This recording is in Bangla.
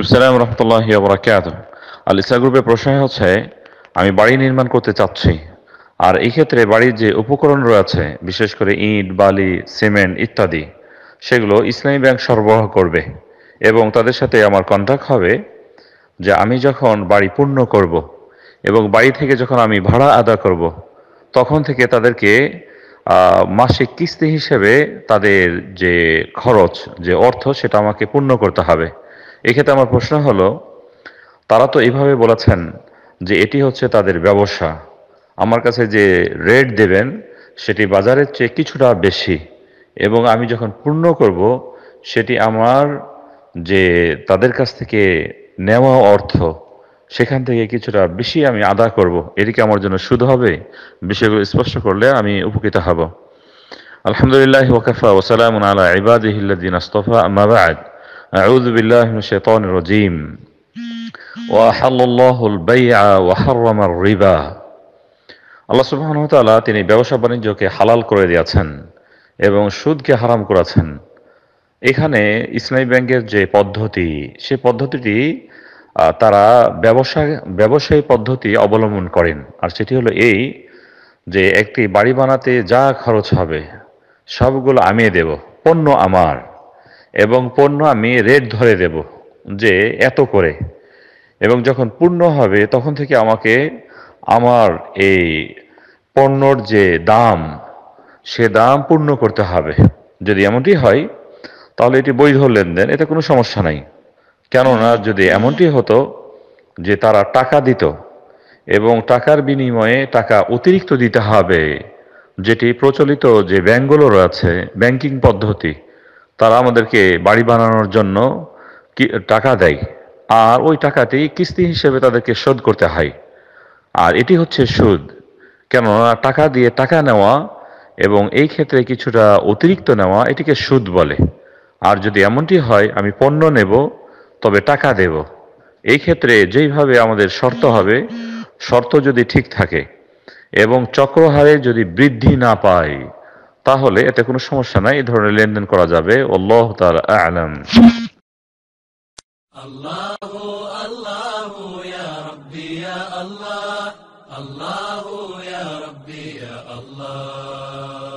আসসালাম রহমতুল্লাহ বরাকাত আল ইসা গ্রুপের প্রশ্ন হচ্ছে আমি বাড়ি নির্মাণ করতে চাচ্ছি আর এই ক্ষেত্রে বাড়ির যে উপকরণ রয়েছে বিশেষ করে ইট বালি সিমেন্ট ইত্যাদি সেগুলো ইসলামী ব্যাংক সরবরাহ করবে এবং তাদের সাথে আমার কন্ট্যাক্ট হবে যে আমি যখন বাড়ি পূর্ণ করব এবং বাড়ি থেকে যখন আমি ভাড়া আদা করব তখন থেকে তাদেরকে মাসিক কিস্তি হিসেবে তাদের যে খরচ যে অর্থ সেটা আমাকে পূর্ণ করতে হবে এক্ষেত্রে আমার প্রশ্ন হলো তারা তো এভাবে বলেছেন যে এটি হচ্ছে তাদের ব্যবসা আমার কাছে যে রেট দেবেন সেটি বাজারের চেয়ে কিছুটা বেশি এবং আমি যখন পূর্ণ করব সেটি আমার যে তাদের কাছ থেকে নেওয়া অর্থ সেখান থেকে কিছুটা বেশি আমি আদা করব এটিকে আমার জন্য সুদ হবে বিষয়গুলো স্পষ্ট করলে আমি উপকৃত হব আলহামদুলিল্লাহ ওকাফা ওসালাম আলা ইবাদিহিল্লাদিন আস্তফা আমাবাদ أعوذ بالله من الشيطان الرجيم وأحل الله البيع وحرم الربا আল্লাহ সুবহান তাআলা তিনি ব্যবসা বাণিজ্যকে হালাল করে দিয়েছেন এবং সুদকে হারাম করেছেন এখানে ইসলামী ব্যাংকের যে পদ্ধতি সে পদ্ধতিটি তারা ব্যবসা ব্যবসায়ী পদ্ধতি অবলম্বন করেন আর সেটি হলো এই যে একটি বাড়ি বানাতে যা খরচ হবে সবগুলো আমিয়ে দেব পণ্য আমার এবং পণ্য আমি রেট ধরে দেব যে এত করে এবং যখন পূর্ণ হবে তখন থেকে আমাকে আমার এই পণ্যর যে দাম সে দাম পূর্ণ করতে হবে যদি এমনটি হয় তাহলে এটি বৈধ লেনদেন এতে কোনো সমস্যা নাই কেননা যদি এমনটি হতো যে তারা টাকা দিত এবং টাকার বিনিময়ে টাকা অতিরিক্ত দিতে হবে যেটি প্রচলিত যে ব্যাঙ্কগুলো রয়েছে ব্যাংকিং পদ্ধতি তারা আমাদেরকে বাড়ি বানানোর জন্য টাকা দেয় আর ওই টাকাটি কিস্তি হিসেবে তাদেরকে শোধ করতে হয় আর এটি হচ্ছে সুদ কেননা টাকা দিয়ে টাকা নেওয়া এবং এই ক্ষেত্রে কিছুটা অতিরিক্ত নেওয়া এটিকে সুদ বলে আর যদি এমনটি হয় আমি পণ্য নেব তবে টাকা দেব এই ক্ষেত্রে যেইভাবে আমাদের শর্ত হবে শর্ত যদি ঠিক থাকে এবং চক্রহারে যদি বৃদ্ধি না পায় তাহলে এতে কোনো সমস্যা নাই এই ধরনের লেনদেন করা যাবে আল্লাহ তার আলাম